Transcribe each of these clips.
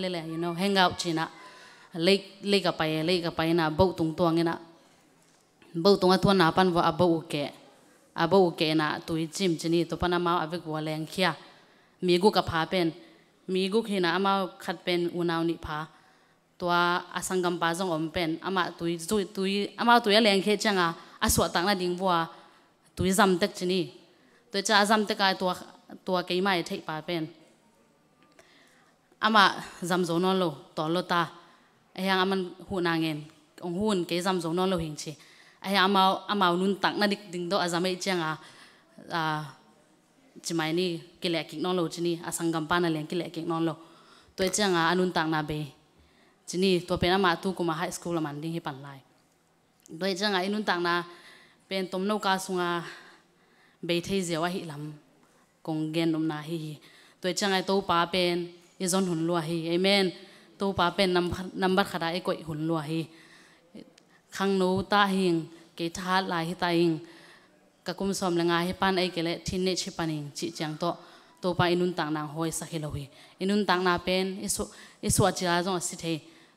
ใหเลยละ you know เ a n g ีนะเล็กเล็กกับไปเล็กกับไปนะบ่าตรงตัวงี้นะบ่าตรงตัวนนาปันว่าบ่าโอเคอาบ่าโอเคนะตัวจิมจีนี่ตัวปนามาอาิกวัวแรงเขี้ยมีกุกับพาเป็นมีกุกเห็นอามาขัดเป็นอุณาวนิพาตัวอาสังกัมปะจงอมเป็นอามาตัวตุวตัวอามาตัวแรงเขี้ยจังอ่ะอาสวดตังนาดิ้งวัวตัวจำเต็กจีนี่ตัวจะจำเต็กไอตัวตัวเกี่ยไม่เทปาเป็น ama zam zo non lo to lo ta ai ayang aman hu na ngen ông hun cái zam zo non lo hing chi ayang ama ama nun tak na dik ding do azame à, a a chimai ni kile kik non lo sang gam pa na cái kile kik non lo toi chang a anun tak na be chini to pe na ma tu kuma high school làm man ding hi pan lai doi chang a inun tak na pen tom no ka sunga be thei zewa hi lam kong gen um na hi tôi chang à to pa bên อีจอนหุ่นลัวฮีเอเมนตัวป้าเป็นนัมนบัตขดาเอกวยหุ่นลัวฮีขังโนตาหิงเกทาลายิตาหิงกักุมสอมละงาห้ปันไอเกลเลทินเนชิปันิงจิจังโตตัวป้าอินุนต่างนางหอยสักฮิโลฮีอินุนต่างนาเป็นอิสุอิสุอาจิลาจงสิเท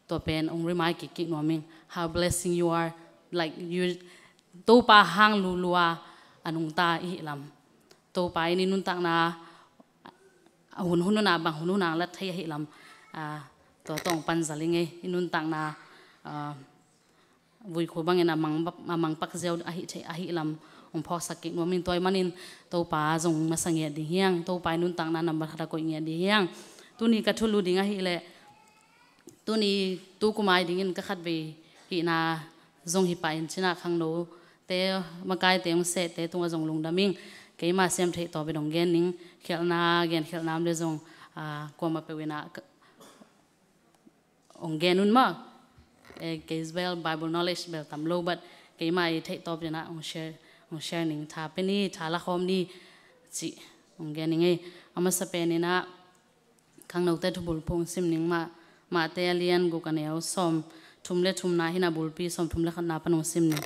ตัวเป็นองค์ริมายกิกิโนมิง how blessing you are like you ตัวป้าหางลูลัวอนุงตาอิลำตัวป้าอินุนต่างนาหุนหุนนาบางหุนนาละทยให้ลำตัวตองปันสลิงเงยนุนต่างนาวุ่ยขวบังเงินมังมังปักเจ้าอหิใช่อหิลำองพอสักเก็ตว่มินตัวมันินตัวป้าทรงมาสังเกตดีเฮียงตัวป้าปนุนต่างนานำบัตรตะโกยเงียดีเฮียงตัวนี้กระทุลูดิ้งอหิเลตัวนี้ตัวกุมารดิเงินก็ขัดไปกินาทรงหิปไปชนะขังโนเต่มาไกลเต่ยังเสตเต่ตัวทรงลงดามิงกมาเซียมทต่อไปดองเงนิงเขียนาเงินเขียนนามเรื่องอ่ากวมาไปวินาองเงนุนมากเอ็กซ์เบลไบเบิลโนเลชเบลตำโลบัดเกมาเทต่อไปนะองเชร์องเชร์นิงทาเปนี่ทาละคอมนี่จีองเงนิงเออามาสเปนนะข้างนอกเตทุบุลพงศิมนิงมามาเตเลียนกูกันเอวซอมทุมเลทุมนาให้นาบุลปีซอมทุมเลขนาปนุซิมนิง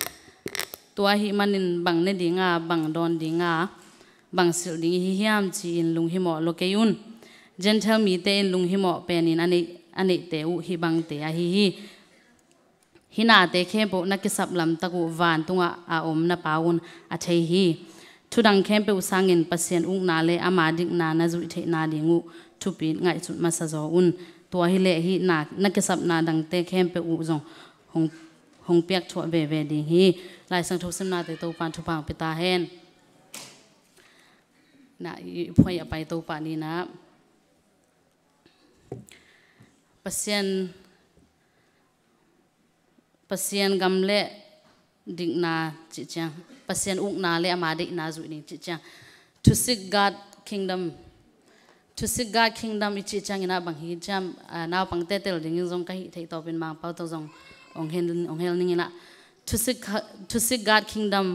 ตัวหิมันนินบังเนดีงาบังดอนดีงา bằng sự đi hi hiam chỉ in lung hi mọ lo ke yun gentle mi te in lung hi mọ pen in ani ani te u hi bang te a hi hi hina te khe bo na ki sap lam ta ku van tunga a om na paun a thei hi thu dang khem pe usang in pasien ung na le ama dik na na zu the na dingu thu pin ngai chut ma sa zo un tua hi le hi na na ki sap na dang te khem pe u zong hong hong piak thwa ve ve ding hi lai sang thok sem na te to pan thu pang pe ta hen na ipoy apay to pa ni na pasien pasien gamle ding na chi chang uk na le ama na zu ni chi to seek god kingdom to seek god kingdom ichi chang ina bang hi jam ah, na pang te tel ding jong kai thei to pin ma pau to jong ong hen ong hel ning ina to seek to seek god kingdom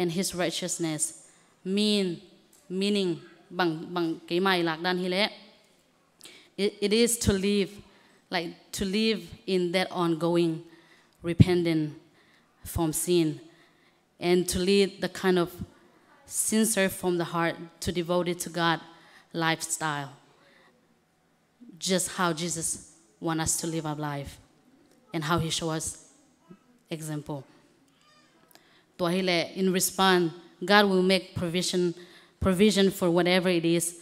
and his righteousness mean meaning bằng bằng cái mai lạc đan hi lệ it is to live like to live in that ongoing repentant from sin and to lead the kind of sincere from the heart to devoted to God lifestyle just how Jesus want us to live our life and how he show us example. Tuahile, in response, God will make provision provision for whatever it is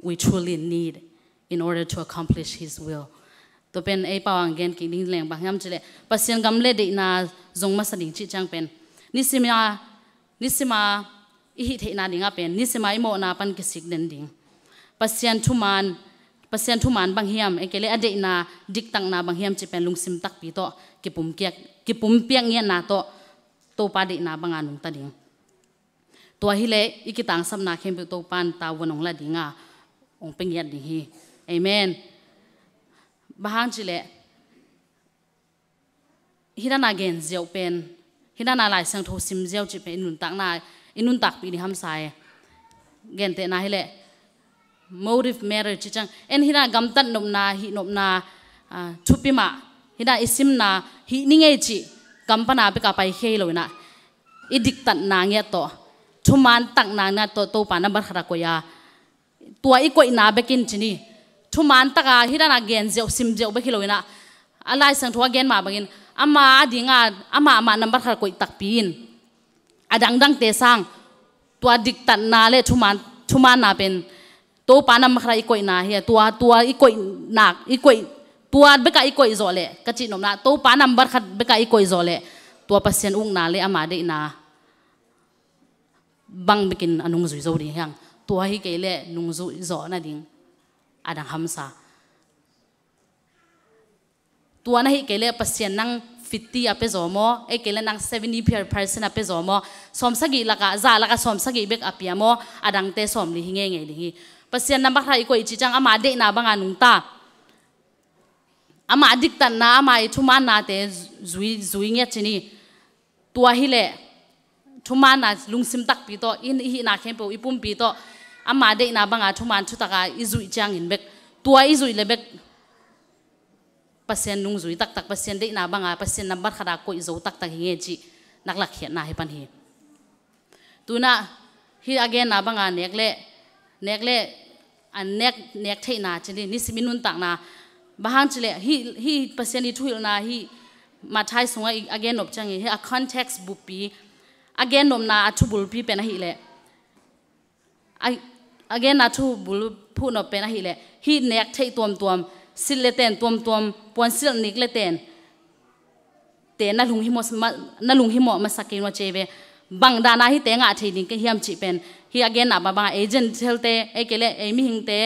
we truly need in order to accomplish His will. To pen a pawang gen ki ding leng bang yam chile pasien gam le na zong masading chi chang pen nisima nisima ihit na dinga pen nisima imo na pan ki sik den ding pasyan thuman pasien thuman bang hiam ekele ade na diktang na bang hiam chi pen lungsim tak pi to ki pum kiak piang ya na to to pa na bang anung ta ตัวฮิเลอีกต่างสำนักเข้มตัวปันตาวนองละดิงาองเป็นยันดิฮีเอเมนบ้านจิเลฮิดานาเกนเจียวเป็นฮิดานาลายเสียงโทซิมเจียวจิเป็นอินุนตักนาอินุนตักปีนิฮัมไซเกนเตนาฮิเล motive matter chi chang en hina gam tan nom na hi nom na thupi ma hina isim na hi ninge chi kampana pe ka pai he loina idik tan na nge to ชุมานตักนางนาโตโตปานับัตรากอยาตัวอีกอีน้าเบกินชนีชุมานตักอาฮิรานาเกนเจียวซิมเจียวเบกิโลยนะอะไรสังทัวเกนมาเบกินอามาดีงาอามาอามานับัตรากอยตักปีนอดังดังเตสังตัวดิกตันนาเลชุมานชุมานนาเป็นตัวปานบัมครอีกอีน้าเฮียตัวตัวอีกอีนักอีกคนตัวเบกอีกคนโซเลกจิโนมนาตัวปานัมบัตรเบกอีกคนโซเลตัวเปอร์เซนต์อุ้งนาเลอามาดีนา bang bikin anung zui zau ding hang tua hi ke le nung zui zo na ding adang hamsa tua na hi ke le pasien nang fifty ape zo mo e ke le nang seventy per person ape zo mo som sa gi laka za laka som sa gi bek apia mo adang te som li hinge nge li hi pasien na bakra iko ichi chang ama de na banga nung ta ama adik tan na ama i thuma na te zui zui nge chini tua hi le ทุมานะลุงซิมตักปีโตอินอีนาเข้มเปอีปุ่มปีโตอามาเดนาบังอาทุมานทุตากาอิจุยจางอินเบกตัวอิจุยเลเบกเปอร์เซ็นต์ลุงจุยตักตักเปอร์เซ็นต์เดนาบังอาเปอร์เซ็นต์นับบัตรขดาโกอิจุตักตักเฮงจินักหลักเขียนนาให้ปันเฮตัวน่ะฮีอเกนนาบังอาเนกเล่เนกเล่อันเนกเนกเทนาจนี่นิสมินุนตักนาบางจเล่ฮีฮีเปอร์เซ็นต์อีทุยนาฮีมาใช้สงไออเกนอบจังเฮอ context บุปี again nom na achu bul pi pen hi le again achu bul phu no pen hi le hi nek thei tom tom sil le ten tom tom pon sil nik le ten te na lung hi mo na lung hi mo ma sakin wa chebe bang da na hi te nga thei ding ke hiam chi pen hi again na ba ba agent thel te ekele emi hing te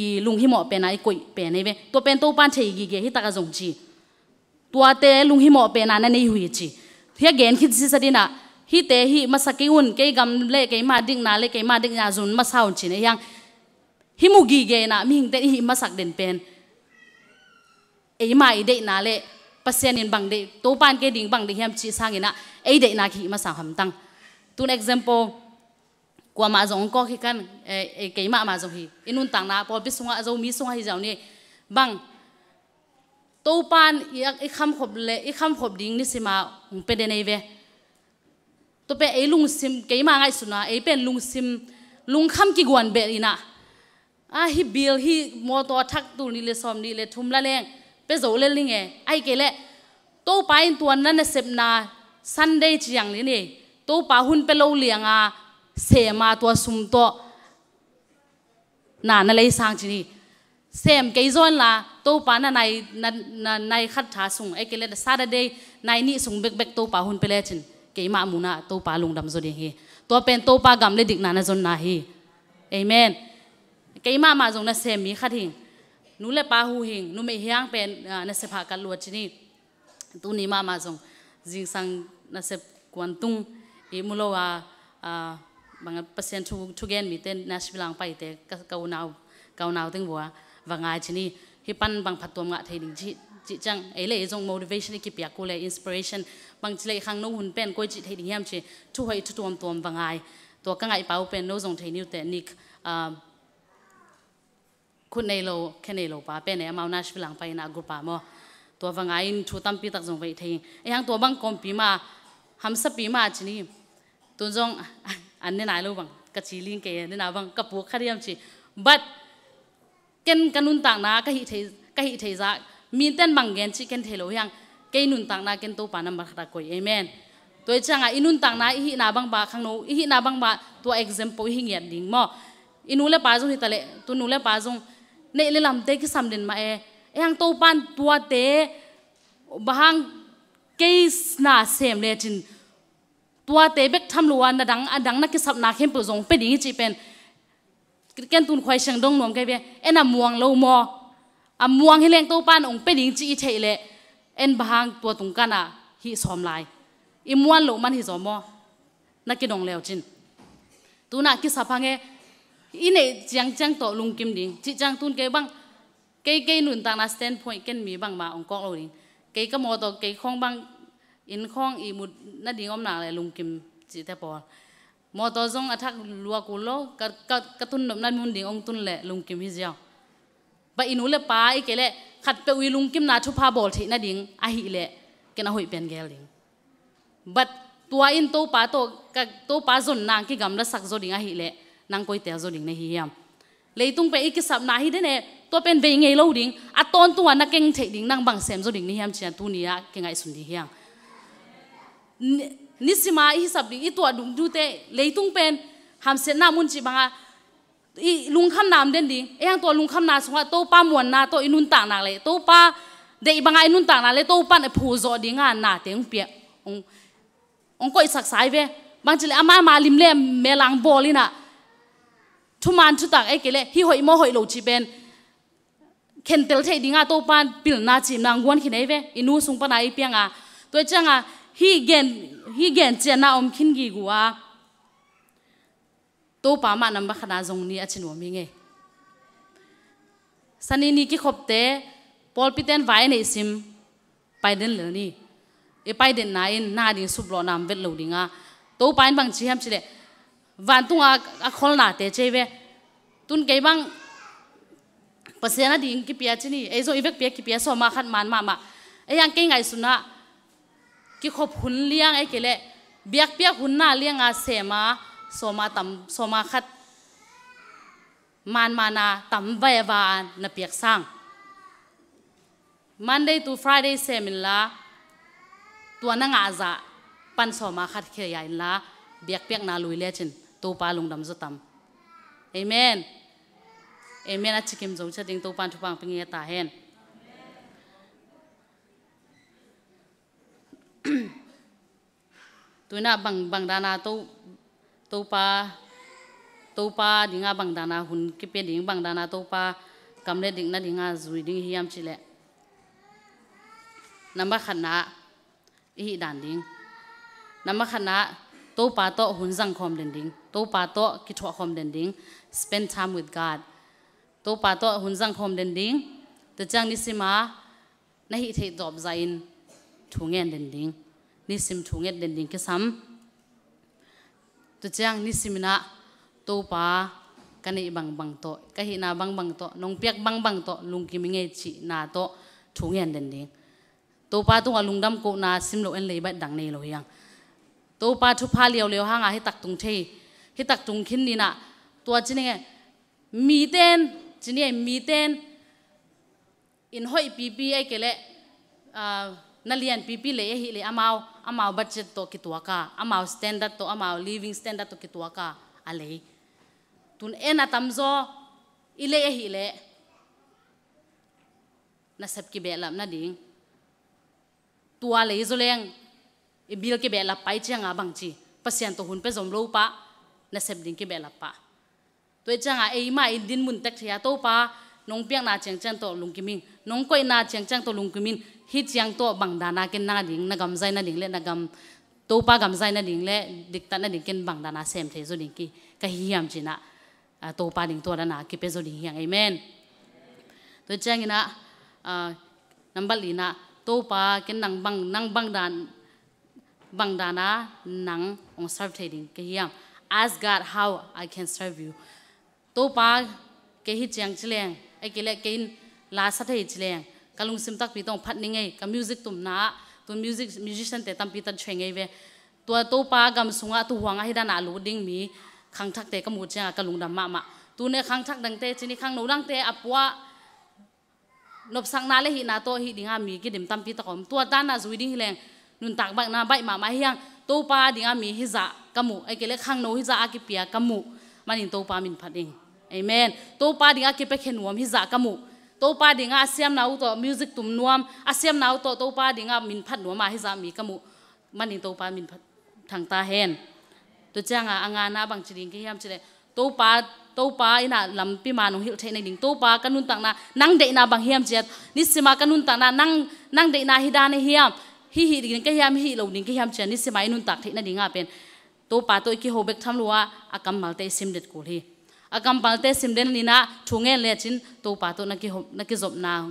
i lung hi mo pen ai koi pen ai be to pen to pan thei gi ge hi ta ka jong chi tua te lung hi mo pen na nei hui chi hi again khi si sa dina hi te hi masaki un ke gam le ke ma ding na le ke ma ding na zun ma saun chin yang hi mu gi ge na mi hing te hi masak den pen e ma i de na le pasien in bang de to pan ke ding bang de hiam chi sang ina e de na ki ma sa ham tang tun example kwa ma zong ko khi kan e, e ke ma ma zong hi inun tang na po bi sunga zo mi sunga hi jaw ni bang to pan i kham khob le i kham khob ding ni sima pe de nei ve to pe ei lung sim ke ma ngai suna ei pen lung sim lung kham ki gwan be ina a hi bil hi mo to thak tu ni le som ni le thum la leng pe zo le ling e ai ke le to pa in tuan na na e sep na sunday chiang ni ni to pa hun pe lo liang a se ma to sum to na na le sang chi ni xem cái zon là tô pa na này na này khát thả sung ai cái lệ saturday này ni sung bek bek tô pa hun pe le chin เกี่ยมามุนาตัวปาลุงดำจนเฮตัวเป็นตัวปากำเลดิกนานะจนนาฮีเอเมนเกี่ยมามาจงนนเซมีขัดหิงนูเลปาหูหิงนูไม่เฮียงเป็นนนเสพากันลวดชนิดตวนี้มามาจงจิงสังนนเสพกวนตุงอีมุโลวาบางประเซชนทุกทุกแกนมีเต้นนัชบิลังไปแต่เกาหนาวเกาหนาวถึงบัวว่างายชนิดี่ปันบางผัดตัวงะเทดิงชิ chị chang ấy là dùng motivation kịp bia cô là inspiration bằng chị lại khang nô hun pen coi chị thấy đi hiam à, chị thu hay thu tuam tuam vàng ai tua các ngại bảo pen nô dùng thấy new technique คุณในโลแค่ในโลป้าเป็นเนี่ยมาหน้าชิลังไปนะกรุ๊ปป้ามั้ตัววังไอ้ชูตั้มปีตักจงไปทิ้งไอ้ยังตัวบังกอมปีมาหำสปีมาชนี่ตัวจงอันนี้นายรู้บังกะจีลิงเกนี่นะบังกะปูขัดยามชี but กันกันนุนต่างนะกะฮิเทกะฮิเทจัก mi ten bang gen chi ken thelo yang ke nun tang na ken to pa nam khata koi amen toi changa à, inun tang na hi na bang ba khang nô hi na bang ba to example hi ngiat ding mo inule pa jong hi tale tu nule pa jong nei le làm te cái sam den mà e yang e to pan tua te bahang cái na sem le chin tua te bek tham luwa à, na dang adang à na cái sam na khem pu jong pe ding chi pen ken tun khwai sang dong nom ke be ena muang lâu mo àm muang hi leng to pan ong pe ding chi chạy lệ en bang tua tung kana hi som lai i muan lo man hi xóm mo na ki đồng leo chin tu na ki sapang e i ne chăng chăng to lung kim đình chỉ chăng tuân ke băng cái cái nun ta là stand point ken mi bang ma ong kok lo ding cái cái mo to cái khong bang in khong i mut na ding om na le lung kim chi te po mo to zong athak lua ku lo ka ka tun nom na mun ding ong tun le lung kim hi jiao và inu le pa i kele khát pe uy lung kim na chu pha bol thì na ding a hi le na hội bèn gel ding but tua in to pa to ka to pa zon nang ki gam la sak zo ding a hi le nang koi te zo ding ne hi yam tung pe ik sap na hi đen nè to pen ve ngei lâu ding a ton tu na keng the ding nang bang sem zo ding ni yam chen tu ni ya ke ngai sun di hiang nisima hi sap ding i to dung du te tung pen ham se na mun chi banga อีลุงคำนามเด่นดีเอ้ยตัวลุงคำนาสงาโตป้ามวนนาโตอินุนต่างนาเลยโตป้าเด็กบางไอ้นุนต่างนาเลยโตป้าไอผู้จอดีงานนาเตียงเปียององก็อิสักสายเวบางทีเลยอามามาลิมเล่เมลังบอลิน่ะทุมันทุตักไอ้เกล่ฮิหอยโมอหอยโลจิเป็นเข็นเตลเทดิงาโตป้าปิลนาจิมนางวนขินไอเวอินูสุงปนายเปียงอ่ะตัวเจ้าอ่ะฮิเกนฮิเกนเจนาอมขินกีกัวตู้ป้ามานัมบัขนาดจงนี้อาชินวมิเงสันนี้นี่กิขบเตะปอลพิเตนไว้ในซิมไปเดินเหลือนี่เอไปเดินนายนาดินสุบลอนามเวทเหลดิงาตู้าไปบางชีฮัมชิเลวันตุงอาคอลนาเตะเจเวตุนไก่บังภาษาหน้าดินงกิเปียชินี่ไอโซอีเวกเปียกิเปียสอมาขันมันมามาไอยังเก่งไงสุนะกิขบหุ่นเลี้ยงไอเกล่เบียกเปียกหุ่นหน้าเลี้ยงอาเสมา soma tam soma khat man mana tam vai va na piak sang Monday to Friday semin la tua na nga za pan soma khat khe ya in la biak piak na lui le chin to pa lung dam zo tam amen amen a chikim zo cha ding tu pan thu pang ping ya ta hen tụi na bang bằng đà na tôi topa topa dinga bangdana hun kipe ding bangdana topa kamle dingna dinga zui ding hiam chile nama khana hi dan ding nama khana topa to hun jang khom den ding topa to ki tho khom den ding spend time with god topa to hun jang khom den ding te chang ni sima na hi the job zain thungen den ding ni sim thunget den ding ke sam tu chang ni simina to pa kani bang bang to ka hi na bang bang to nong piak bang bang to lung ki minge chi na to thung yan den ding to pa tu alung dam ko na sim lo en le ba dang nei lo yang to pa thu pha liao liao hanga hi tak tung the hi tak tung khin ni na tua chi ne mi ten chi ne mi ten in hoi pi pi ai kele a ah, na lian pipi le hi le amau amau budget to kituaka amau standard to amau living standard to kituaka ale tun ena tamzo ile e hi le na sep ki belam na ding tua le izoleng e bil ki bela pai changa bangchi pasian to hun pe zom lo pa na sep ding ki bela pa to changa e ma in e din mun tak thia to pa nong piang na cheng chen to lung ki ming nong koi na chang chang to lung kumin hi chang to bang da na ken na ding na gam zai na ding le na gam to pa gam zai na ding le dik ta na ding ken bang da na sem the zo ding ki ka hi yam chi na ah, to pa ding to da na ki pe zo ding yang amen to chang ina ah, number li na to pa ken nang bang nang bang dan bang da na nang ong serve the ding ki yam as god how i can serve you to pa ke hi chang chileng ai ke le kein la sát thế liền, cả lung sim tắc bị tông phát níng ấy cái music tụm na tụm music musician te tâm bị tận chuyện ấy về Tụa tô pa gam á tu hoàng ai đã nà lú đinh mi khang thắc te cả mua á cả lung đam mạ mạ tu ne khang thắc đằng te chini khang nấu đằng áp quá, nộp sang na lấy hi na to hi đinh á mi cái điểm tâm bị tắc om tua ta na suy đinh liền, leng nun tak bak na bai ma ma hiang to pa á ding ami hi za kamu ai kele khang no hi za ki pia kamu manin to pa mình phát phading amen to pa á cái a ki pe khenuam hi za kamu topa dinga asiam nau to music tum nuam asiam nau to topa dinga min phat nuama hi za mi kamu manin topa min phat thang ta hen to changa anga na bang chiring ki yam chile topa topa ina lampi ma nong hil thaina ding topa kanun tang na nang de na bang hiam chet ni sima kanun tang na nang nang de na hida ne hiam hi hi ding ka hiam hi lo ding ka hiam chen ni sima inun tak thaina dinga pen topa to ki hobek tham luwa akam malte sim det ko hi akam palte simden lina thunge le chin to pa to na ki na ki zop na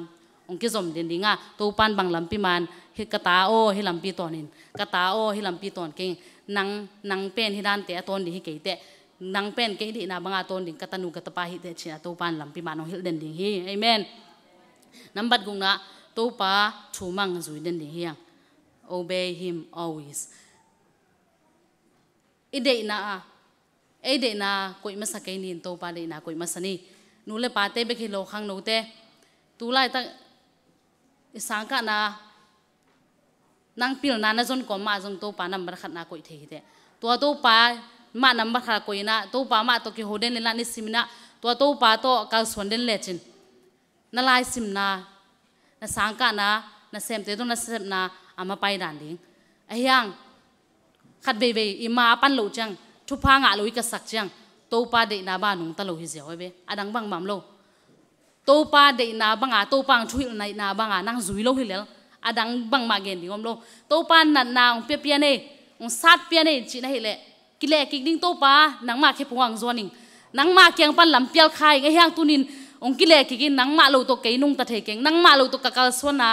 ong ki zom den dinga to pan bang lampi man hi kata o hi lampi tonin kata o hi lampi ton king nang nang pen hi dan te ton di hi ke te nang pen ke di na banga ton ding katanu katapa hi te china to pan lampi man ong hil den ding hi amen nambat gung na to pa thu mang zui den ding hiang obey him always ide na a ấy để na coi mà sạc cái nín tàu ba để na coi mà sani nô lệ ba tê bây khi lô khang nô tê tu lại ta sáng cả na năng pil na na zon ko ma zong ba nằm number khát na koi thei te to ba pa nằm number khát koi na to pa ma to lên hoden la ni simna to to ba to ka son den le chân, na lai sim na sáng cả na na xem thế tu na xem na ama à bay đàn đi, ai yang khát be be i ma pan lo chăng? ทุพางาลุยกษักจังโตปาเดนาบ้านุงตะโลหิเสียวเบอดังบังมามโลโตปาเดนาบังอาโตปังทุยในนาบังอานังซุยโลหิเลอดังบังมาเกนดิงอมโลโตปานันนาองเปียเปียเนองซัดเปียเนจินะเฮเลกิเลกิกดิงโตปานังมาเคพวังจวนิงนังมาเกียงปันลำเปียลคายไงฮยางตุนินองกิเลกิกินนังมาโลโตเกนุงตะเทเกงนังมาโลโตกะกาลสวนา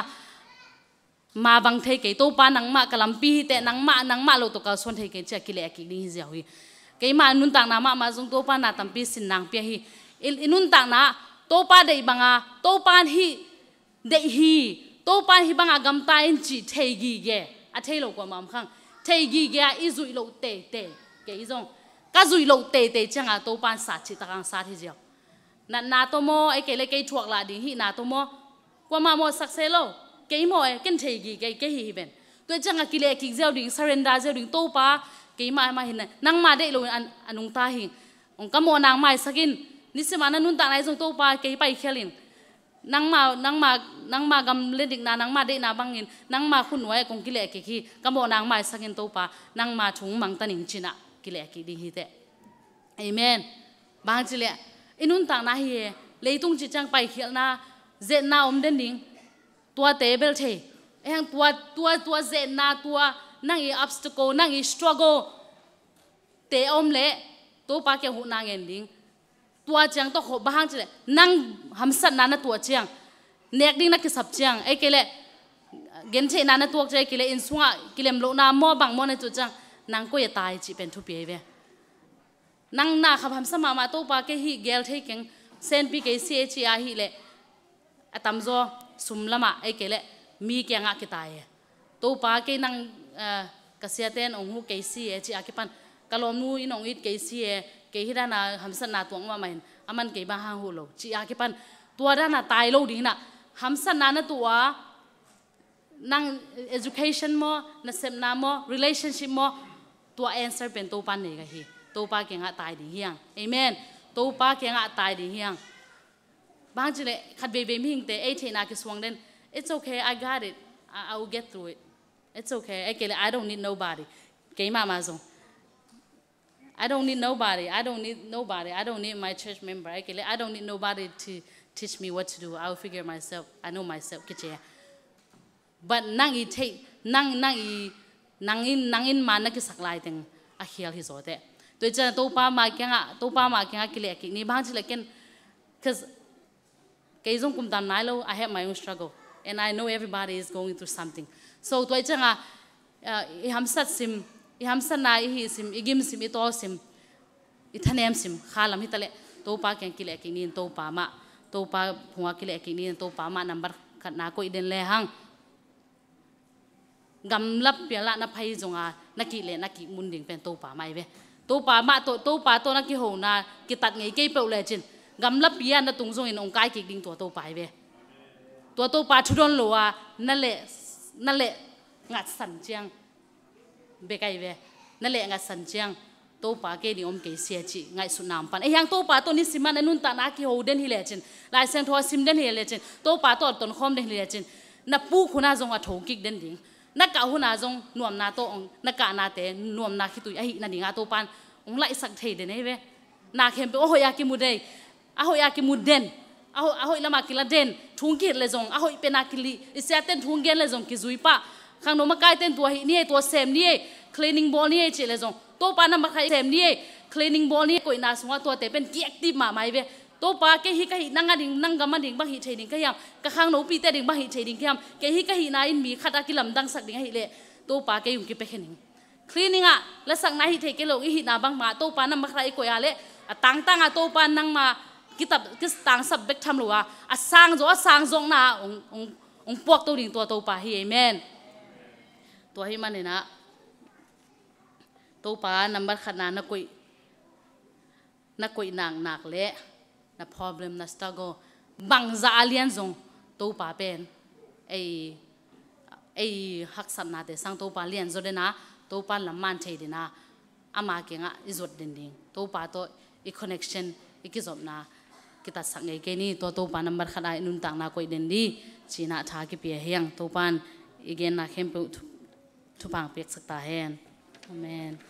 mà vang thei cái to pa nang ma kalam pi te nang ma nang ma lo to ka son thei ke cha kile ki ni ja hi cái ma nun tang na ma mà dùng to pa na tam pi sin nang pi hi inun tang na to pa dei à to pa hi dei hi to pa hi banga gam ta in chi thei gi ge a thei lo ko mam khang thei gi ge i zui lo te te ke i jong ka zui lo te te changa to pa sa chỉ ta kang sa thi ja na na to mo ai ke le ke thuak la ding hi na to mo kwa ma mo sak se cái mo ken thei gi cái cái gì hi ben tu changa kile ki zeu ding surrender zeu ding to pa cái ma ma hin nang ma de lo an anung ta hi ong ka mo nang mai sakin nít xem anh nun ta nai jong to pa cái pai khelin nang ma nang ma nang ma gam le dik na nang ma de na bangin nang ma khun wai kong kile ki ki ka mo nang mai sakin to pa nàng ma thung mang hình chín china kile ki ding hi te amen bang chile inun ta na lấy tung chỉ chang pai khéo na dễ na om đến đỉnh tua table the ehang tua tua tua ze na tua nang i obstacle nang i struggle te om le to pa ke hu nang en ding tua chang to kho bahang chile nang hamsat na na tua chang nek ding na ki sap chang ai e kele gen che na na tuak che kile in sunga kilem lo na mo bang mo na chu chang nang coi ya tai chi pen thu pi ve nang na khap ham mà mà to pa ke hi gel the keng sen pi cái si chi a hi le atam zo sum lama ai kele mi ngã ke nga kitaye to pa ke nang kasiaten à, ong hu kesi e à, chi akipan kalom nu inong it kesi e à, ke hira na ham san na tuong mà main aman cái ba ha hu lo cái pan, tua ra na tai lo đi na hamsa na na tua năng education mo na sem na mo relationship mo tua answer bên to pan này cái hi to pa cái ngã tai đi hiang amen to pa cái ngã tai đi hiang Bangjile, Banjile kat bebe ming te ate na kiswang then it's okay, I got it. I, I will get through it. It's okay. Ekele, I don't need nobody. Kay mama zong. I don't need nobody. I don't need nobody. I don't need my church member. Ekele, I don't need nobody to teach me what to do. I will figure myself. I know myself. Kiche. But nang i take nang nang i nang in nang in man na kisaklay teng akhil hisote. To jan to pa ma kya to pa ma kya kile kini bang chile ken cause Kay zong kum dan nailo, I have my own struggle. And I know everybody is going through something. So tôi tuay changa, ờ, i hamsat sim, i hamsat na i sim, i gim sim, i to sim, i em sim, khá lắm khalam hitale, to pa kyan kile kinin, to pa ma, to pa phunga kile kinin, to pa ma number khat na ko i den le hang. Gam lap pia la na phai à, na ki le na ki mun ding pen to pa mai ve. To pa ma to to pa to na ki ho na ki tat ngay ke pe le chin gamla pia na tungzong in ong kai kik ding to to pai ve to to pa thudon lo wa na le na le nga san chiang be kai ve na le nga san chiang to pa ke ni om ke sia chi ngai su nam pan e yang to pa to ni siman anun e ta na ki ho den hi le chen lai sen tho sim den hi le chen to pa to ton khom den hi le chen na pu khuna zong a tho kik den ding na ka hu na zong nuam na to ong na ka na te nuam na ki tu ai na ni nga to pan ong lai sak thei den e ve na khem pe o ho ya ki mu dei อาหอยากิมุดเดนอาหอยอาหอยละมากิละเดนทุ่งเกลเลจงอาหอยเป็นอากิลิอิเซตเต้นทุ่งเกลเลยจงกิจุยปะข้างโนมาไกเต้นตัวนี่ตัวเซมนี่คลีนิ่งบอลนี่เฉลยจงโตปานนะมาไกเซมนี่คลีนิ่งบอลนี่กอยนาสงว่าตัวแต่เป็นกิแอคทีฟมาไหมเวโตปาแกฮิกะฮินั่งกนดิ่งนั่งกันมดิ่งบังฮิเฉดิ่งขยำกะข้างโนปีเต้ดิ่งบังฮิเฉดิ่งขยำแกฮิกะฮินายมีขัดอากิลำดังสักดิ่งใหเลยโตปาแกยุ่งกิไปแค่นิ่งคลีนิ่งอ่ะและสักนายฮิเฉกโลกิฮินาบังมาโตปานะมาไกกอยอะไรตั้งตั้งอ่ะโตปานั่งมา cái tập cái sáng sab bách tham lowa a sáng zo a sang zong na ông ông ông buộc to ding to to bà hi amen to hi mà man na bà nằm bắt khăn na koi na koi nặng nặng le na problem na struggle bang za liên zong to bà bên, ai ai học san na để sang to bà liên rồi de na to bà làm man thei de na ama ke nga izot ding ding to pa to i connection na kita sangai kini to to pan nomor khada inun tak na koi den di china tha ki pi heng to pan igen na khem tu pang pek sakta hen amen